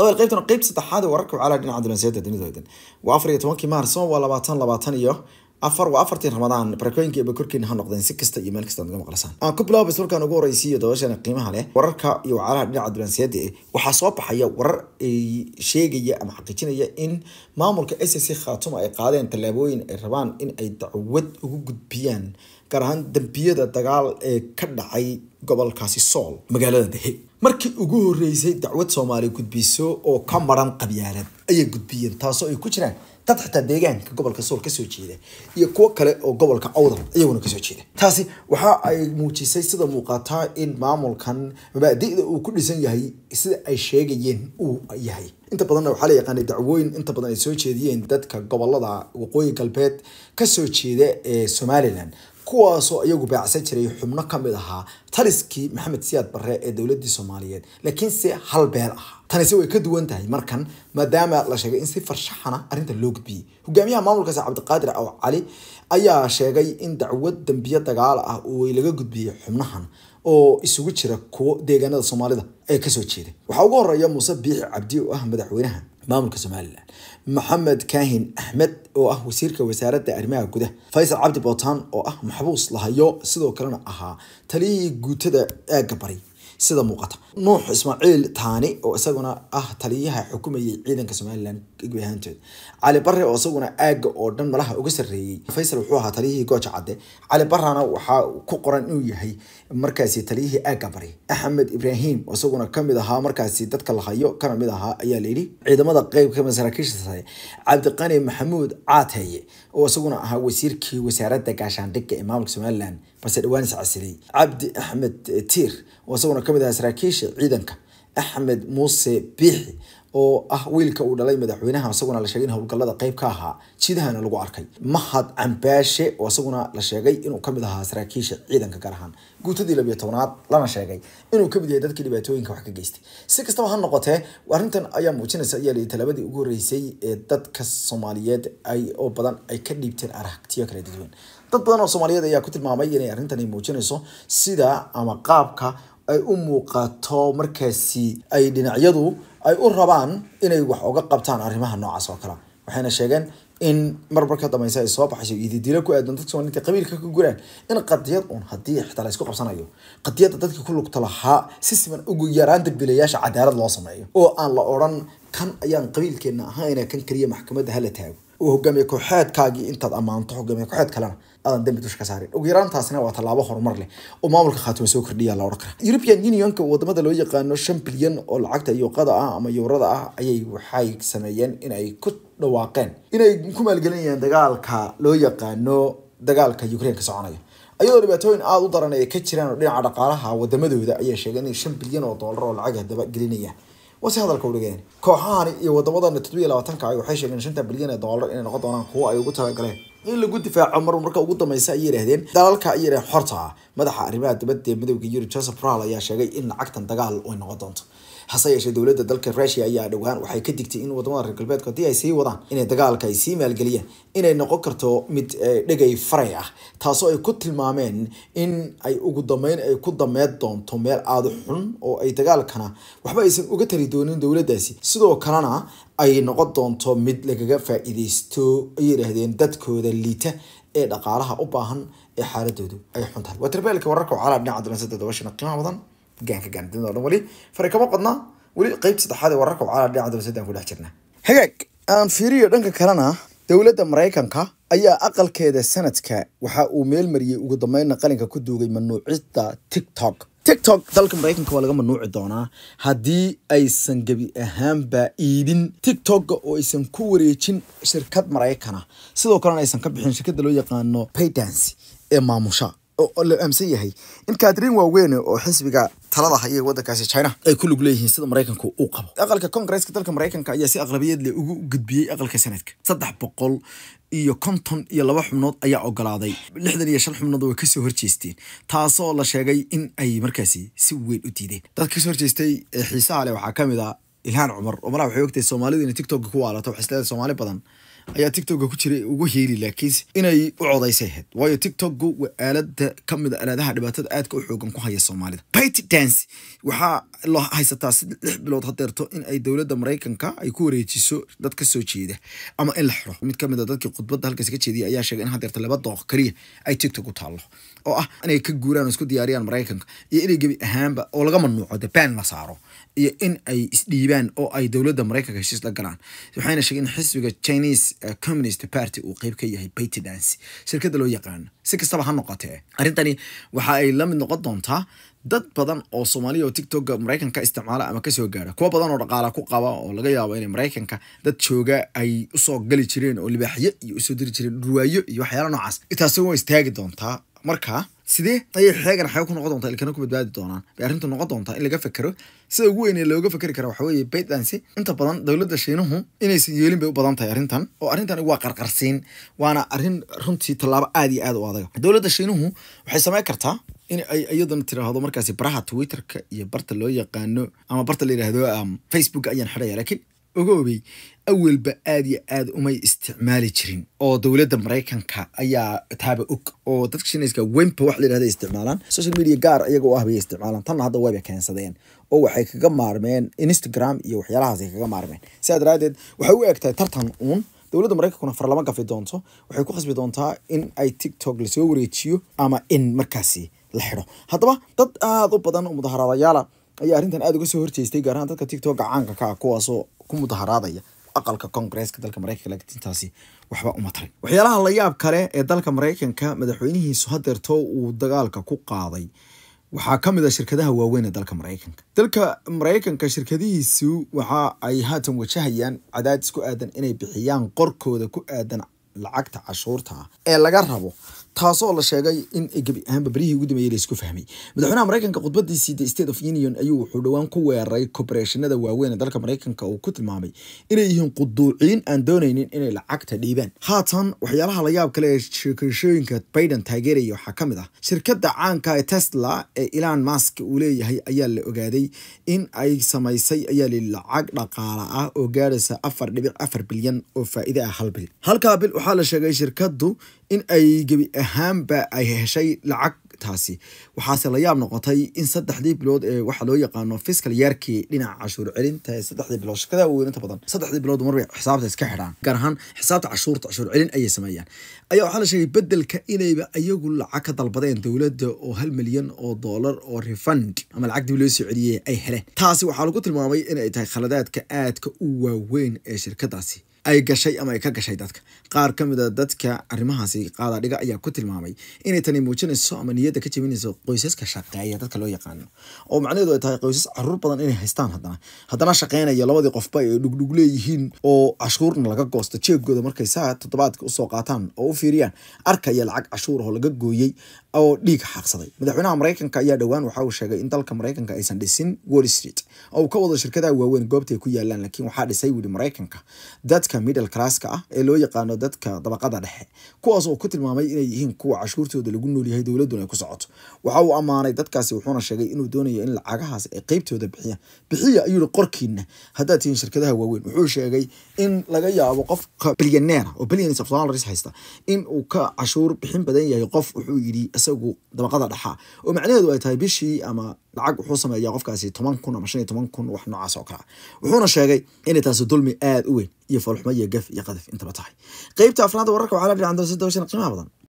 dabeel qaybtan qeyb saddexaad ee wararka caalaa dhinaca dulanseeda dunida oo dhan waa afar iyo tobankii maarso waa labaatan labaatan iyo afar waa afartii ramadaan barakooyinkaeba korkeena ha noqdeen si kasta iyo meel kasta naga maqlasaan aan ku bilaabo baswarkaan ugu horeysiiyo dabashana qiimaha leh wararka iyo wacalaha dhinaca dulanseeda waxaa soo baxaya warar ay sheegaya ama xaqiijinaya in maamulka s c khaatuma ay qaadeen tallaabooyin ay rabaan in ay dacwad ugu gudbiyaan gaar ahaan dambiyada dagaal ee ka dhacay gobolkaasi sool magaalada dehe markii ugu horeysay dacwad soomaaliya gudbiso oo ka maran qabyaalad ayay gudbiyeen taasoo ay ku jiraan dad xataa deegaanka gobolka sool kasoo jeeda iyo kuwo kale oo gobolka cawdal iyaguna kasoo jeeda taasi waxa ay muujisay sida muuqata in maamulkan mabaadida uu ku dhisan yahay sida ay sheegayeen uu yahay inta badanna waxaa la yaqaanay dacwooyin inta badan ay soo jeediyeen dadka gobolada waqooyi galbeed kasoo jeeda ee somalilan kuwaasoo iyagu baacsan jiray xubno ka mid ahaa taliskii maxamed siyaad barre ee dowladdii soomaaliyeed laakiinse hal beel ah tanise way ka duwan tahay markan maadaama la sheegay in si farshaxana ah arrinta loo gudbiyey hogaamiyaha maamulkaas cabdiqaadir aw cali ayaa sheegay in dacwad dambiye dagaal ah ooy laga gudbiyey xubnahan oo isugu jira kuwo deegaanada soomaalida ee kasoo jeeda waxaa ugu horeeya muuse biixi cabdi oo ah madaxweynaha maamulka somalilan maxamed kahin axmed oo ah wasiirka wasaaradda arrimaha gudaha faysal cabdi botan oo ah maxbuus lahayo sidoo kalena ahaa taliyihii guutada aagga bari sida muuqata nuux ismaaciil taani oo isaguna ah taliyaha xukumayay ciidanka somalilan gebi cali bare oo isaguna aagga oo dhan malaha uga sarreeyey faysal wuxuu ahaa taliyihii gooja cadde cali barana waxaa ku qoran inuu yahay markaasi taliyihii aagga bari axmed ibraahim oo isaguna kamid ahaa markaasi dadka la hayo kana mid ahaa ayaa layidhi ciidamada qeyb kamid saraakiisha sare cabdiqani maxamuud caateeye oo isaguna ahaa wasiirkii wasaaradda gaashaandhigga ee maamulka somalilan balse dhowaan is cabdi axmed tiir oo isaguna kamid ahaa saraakiisha ciidanka axmed muuse biixi oo ah wiilka uu dhalay madaxweynaha isaguna la sheegay in howlgallada qayb ka ahaa jidahana lagu arkay mahad cambaashe oo isaguna la sheegay inuu kamid ahaa saraakiisha ciidanka gaar ahaan guutadii labiyo tobnaad lana sheegay inuu kamid yahay dadkii dhibaatooyinka wax ka geystay si kastaba ha noqotee arrintan ayaa muujinaysa ayaa la ugu horreysay ee dadka soomaaliyeed ay oo badan ay ka dhiibteen aragtiyo kala dadwan dad badan oo soomaaliyeed ayaa ku tilmaamay inay arrintani muujinayso sida ama qaabka ay u muuqato markaasi ay dhinacyadu ay u rabaan inay wax oga qabtaan arrimaha noocaas oo kale waxayna sheegeen in mar marka dambeysa ay soo baxayso ididilo ku aadan dadka soomaliinta qabiilka ka guraan in qadiyad uun haddii xitaa la isku qabsanayo qadiyadda dadka ku lugta lahaa si siman ugu yaraan dambiilayaasha cadaalad loo sameeyo oo aan la odhan kan ayaan qabiilkeenna ahayn kan keliya maxkamadda hala taago oo hogaamiye kooxeedkaagii intaad amaanto hogaamiye kooxeed kalena aadan dambi dusha ka saarin ugu yaraantaasina waa tallaabo horumar leh oo maamulka khaatuma soo kordhiya la odhan kara european unionka wadamada loo yaqaano shan bilyan oo lacagta yuuqada ah ama yuurada ah ayay waxay sameeyeen inay ku dhawaaqeen inay ku maalgelinayaan dagaalka loo yaqaano dagaalka ukrain ka soconaya ayadoo dhibaatooyin aada u daran ay ka jiraan oo dhinaca dhaqaalaha wadamadooda ayaa sheegay inay shan bilyan oo doolar oo lacag hadaba gelinayaan wase hadalka udhigeen kooxahani iyo waddamadana toddobiyo labaatanka ay waxay sheegeen shanta bilyan ee dollar inay noqon doonaan kuwo ay ugu talagaleen in lagu difaaco mar marka ugu dambaysa ay yidhaahdeen dalalka ay yidhahdeen xorta madaxa arrimaha dibadda ee midowda yurub joseph ral ayaa sheegay in lacagtan dagaal ay noqon doonto hase yeeshee dowladda dalka rusia ayaa dhowaan waxay ka digtay in wadamada reer galbeedku haddii ay sii wadaan inay dagaalka ay sii maalgeliyaan inay noqon karto mid eh, dhegay faray ah taasoo ay ku tilmaameen in ay ugu dambeyn ay ku dameed doonto meel aada xun oo ay dagaalkana waxba aysan uga tari doonin dowladdaasi sidoo kalena ay noqon doonto mid lagaga faa-iideysto ay yidhaahdeen dadkooda liita ee dhaqaalaha u baahan ee xaaladoodu ay xun tahay waa wararka oo dhinaca dolansa toddoba shana qiimaha badan gaanka gaandida oo dhan weli fari kama qodna weli qeyb saddexaad ee wararka oo dhinaca dolansa aan ku dhex jirna hagaag aan fiiriyo dhanka kalena dowladda maraykanka ayaa aqalkeeda sanadka waxa uu meel mariyey ugu dambeynna qalinka ku duugay manuucida tiktok tiktok dalka maraykanka waa laga manuuci doonaa haddii aysan gebi ahaanba iibin tiktok oo aysan ku wareejin shirkad maraykana sidoo kalena aysan ka bixin shirkada loo yaqaano paydance ee maamusha oo la aaminsan yahay in kaadiriin waaweyne oo xisbiga talada iyo wadankaasi china ay ku lug leeyihiin sida maraykanku uu qabo aqalka koongresska dalka maraykanka ayaa si aqlabiyad leh ugu gudbiyey aqalka sanadka saddex boqol iyo konton iyo laba xubnood ayaa ogolaaday lixdan iyo shan xubnood way kasoo horjeesteen taasoo la sheegay in ay markaasi si weyn u diideen dadka kasoo horjeestay ee eh, xiisaha leh waxaa ka mid ah ilhaan cumar oo malaha waxay ogtahay soomaalida inay tiktok ku waalato waxay isleedahay soomaali badan ayaa tictokga ku jiray ugu heeli laakiinse inay u codaysay ahayd waayo tictokgu waa aalada ka mid a aalaadaha dhibaatada aadka u xoogan ku haya soomaalida bity dance waxaa loo haysataa si lix bilood hadeerto in ay dowladda maraykanka ay ku wareejiso dad ka soo jeeda ama in la xiro mid kamid a dadkii khudbadda halkaas ka jeediya ayaa sheegay in hadeerta laba dooq kaliya ay tictog u taallo oo ah inay ka guuraan oo isku diyaariyaan maraykanka iyo inay gebi ahaanba oo laga mamnuuco de la saaro iyo in ay isdhiibaan oo ay dowladda mareykanka heshiis la galaan waxayna sheegeen in xisbiga chinese eh, communist party uu qeyb ka yahay baitidance shirkadda loo yaqaano si kastaba ha noqotee arrintani waxa ay la noqon doontaa dad badan oo soomaaliya oo tictokga maraykanka isticmaala ama kasoo gaara kuwo badan oo dhaqaala ku qaba oo laga yaabo inay maraykanka dad jooga ay usoo gali jireen oo libaaxyo iyo usoo diri jireen dhurwaayo iyo waxyaala noocaas taasi waa istaagi doontaa marka sidee ayay xeegan xaga ku noqon doontaa ilkana ku badbaadi doonaan bay arrintu noqon doontaa in laga fekero sida ugu weyn ee looga fekeri kara waxa weeye baitlansi inta badan dowladda shiinuhu inaysan yeelin bay u badan tahay arrintan oo arrintan waa qarqarsiin waana arrin runtii tallaabo aad iyo aad u adaga dowladda shiinuhu waxay samayn kartaa in ay iyadana tiraahdo markaasi baraha twitterka iyo barta loo yaqaano ama barta la yidhaahdo um, facebook ayaan xidhaya laakiin ogoobay awelba aad iyo aad umay isticmaali jirin oo dowladda maraykanka ayaa taaba og oo dadka shiinayska wempa wax layidhahda isticmaalaan social media gaar iyaga u ah isticmaalaan tanna hadda wayba keensadeen oo waxay kaga maarmeen instagram iyo waxyaalahaas kaga maarmeen sidaa daraaddeed waxay u egtahay tartan uun dowladda maraykankuna farlama gafi doonto waxay ku khasbi doontaa in ay tiktok lasoo wareejiyo ama in markaasi la xidho haddaba dad aada u badan oo mudaharadayaala ayaa arrintan aada uga soo horjeestay gaar dadka tiktok gacaanka ka ah, kuwaasoo ku mudaharaadaya aqalka koongreska dalka mareykanka laakiintaasi waxba uma tarin waxyaalaha la yaab kale ee dalka mareykanka madaxweynihiisu hadeerto uu dagaalka ku qaaday waxaa ka mid a ah shirkadaha waaweyn ee dalka mareykanka dalka mareykanka shirkadihiisu waxa ay haatan wajahayaan cadaadis ku aadan inay bixiyaan qorkooda ku aadan lacagta cashuurta ah ee laga rabo taasoo la sheegay in gebi ahaanba barihii ugu dambeeyey la isku fahmay madaxweynaha maraykanka khudbadiisii the state of union ayuu wuxuu dhowaan ku weeraray koobareeshanada waaweyn ee dalka maraykanka uu ku tilmaamay inay yihiin quduuciin aan doonaynin inay lacagta dhiibaan haatan waxyaalaha la yaab kale ee sheekashooyinka biden taageeraya waxaa ka mid ah shirkadda caanka ee tesla ee elon mask uu leeyahay ayaa la ogaaday in ay samaysay ayaa li lacag dhaqaale ah oo gaadhaysa afar dhibic afar bilyan oo faa'iide ah hal bil halkaa bil waxaa la sheegay shirkaddu in ay gebi ahaanba ay heshay lacag taasi waxaase la yaab noqotay in saddexdii bilood ee waxaa loo yaqaano fiskal yeerkii dhinaca cashuur celinta ee saddexdii bilood shirkada ugu weynanta badan saddexdii bilood mar xisaabta iska xidhaan gaar ahaan xisaabta cashuurta cashuur celin ayay sameeyaan ayaa waxaa la sheegay beddelka inayba iyagu lacag ka dalbadeen dowladda oo hal milyan oo doolar oo refund ama lacagdii loo soo celiyey ay heleen taasi waxaa lagu tilmaamay inay tahay khaladaadka aadka u waaweyn ee shirkadaasi ay gashay ama ay ka gashay dadka qaar ka mid ah dadka arrimahaasi qaadadhiga ayaa ku tilmaamay inay tani muujinayso ama niyadda ka jebinayso qoysaska shaqeeya dadka loo yaqaano oo macnaheedu ay tahay qoysas caruur badan inay haystaan haddana haddana shaqeynaya labadii qofba ay dhugdhug leeyihiin oo cashuurna laga goosto jeegooda markay saa toddobaadka usoo qaataan oo u fiiriyaan arkaya lacag cashuur oo laga gooyey oo dhiig xaaqsaday madaxweynaha mareykanka ayaa dhowaan waxa uu sheegay in dalka mareykanka aysan dhisin wall street oo uu ka wado shirkadaha waaweyn goobta ku yaalaan laakiin waxaa dhisay wili mareykanka dadka dadka middle classka ah ee loo yaqaano dadka dabaqada dhexe kuwaas oo ku tilmaamay inay yihiin kuwa cashuurtooda lagu noolyahay dowladuna ay ku socoto waxa uu ammaanay dadkaasi wuxuuna sheegay inuu doonaya in lacagahaas ay qeybtooda bixiya bixiya ayuu qorkiina haddaad tihiin shirkadaha waaweyn wuxuu sheegay in laga yaabo qofka bilyaneera ah, oo billions of dollars haysta in uu ka cashuur bixin badan yahay qof wuxuu yidhi isagu dabaqada dhexa oo macnaheedu ay tahay bishii ama lacag wuxuu sameeyaa qofkaasi toban kun ama shan iyo toban kun wax noocaas oo kalea wuxuuna sheegay inay taasi dulmi aada u weyn iyo foolxumo iyo gaf iyo qadif intaba tahay qeybta afraad wararka waxaa la dhihi andoon si qiimaha badan